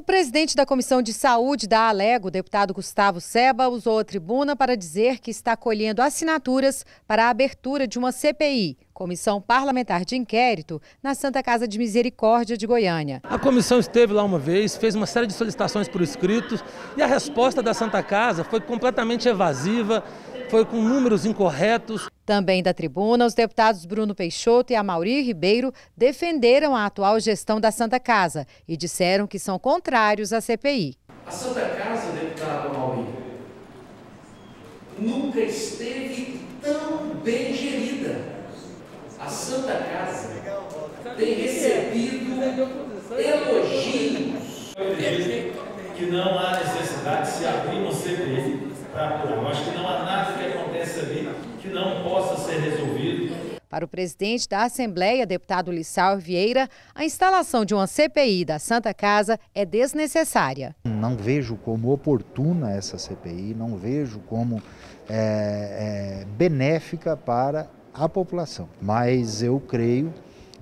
O presidente da Comissão de Saúde da Alego, deputado Gustavo Seba, usou a tribuna para dizer que está colhendo assinaturas para a abertura de uma CPI, Comissão Parlamentar de Inquérito, na Santa Casa de Misericórdia de Goiânia. A comissão esteve lá uma vez, fez uma série de solicitações por escritos e a resposta da Santa Casa foi completamente evasiva, foi com números incorretos. Também da tribuna, os deputados Bruno Peixoto e Amauri Ribeiro defenderam a atual gestão da Santa Casa e disseram que são contrários à CPI. A Santa Casa, deputado Amauri, nunca esteve tão bem gerida. A Santa Casa tem recebido elogios. Eu que não há necessidade de se abrir uma CPI para tá Acho que não há nada que aconteça ali que não possa ser resolvido. Para o presidente da Assembleia, deputado Lissau Vieira, a instalação de uma CPI da Santa Casa é desnecessária. Não vejo como oportuna essa CPI, não vejo como é, é, benéfica para a população. Mas eu creio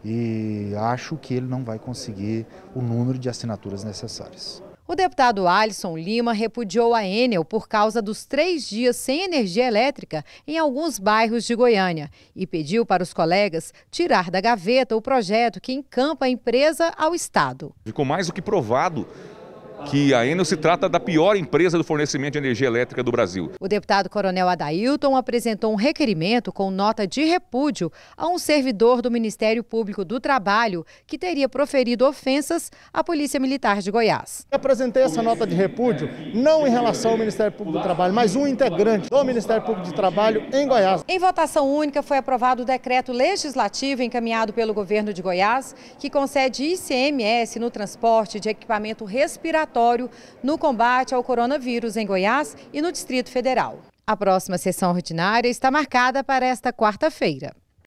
e acho que ele não vai conseguir o número de assinaturas necessárias. O deputado Alisson Lima repudiou a Enel por causa dos três dias sem energia elétrica em alguns bairros de Goiânia e pediu para os colegas tirar da gaveta o projeto que encampa a empresa ao Estado. Ficou mais do que provado que a Enel se trata da pior empresa do fornecimento de energia elétrica do Brasil. O deputado Coronel Adailton apresentou um requerimento com nota de repúdio a um servidor do Ministério Público do Trabalho que teria proferido ofensas à Polícia Militar de Goiás. Eu apresentei essa nota de repúdio não em relação ao Ministério Público do Trabalho, mas um integrante do Ministério Público do Trabalho em Goiás. Em votação única foi aprovado o decreto legislativo encaminhado pelo governo de Goiás que concede ICMS no transporte de equipamento respiratório no combate ao coronavírus em Goiás e no Distrito Federal. A próxima sessão ordinária está marcada para esta quarta-feira.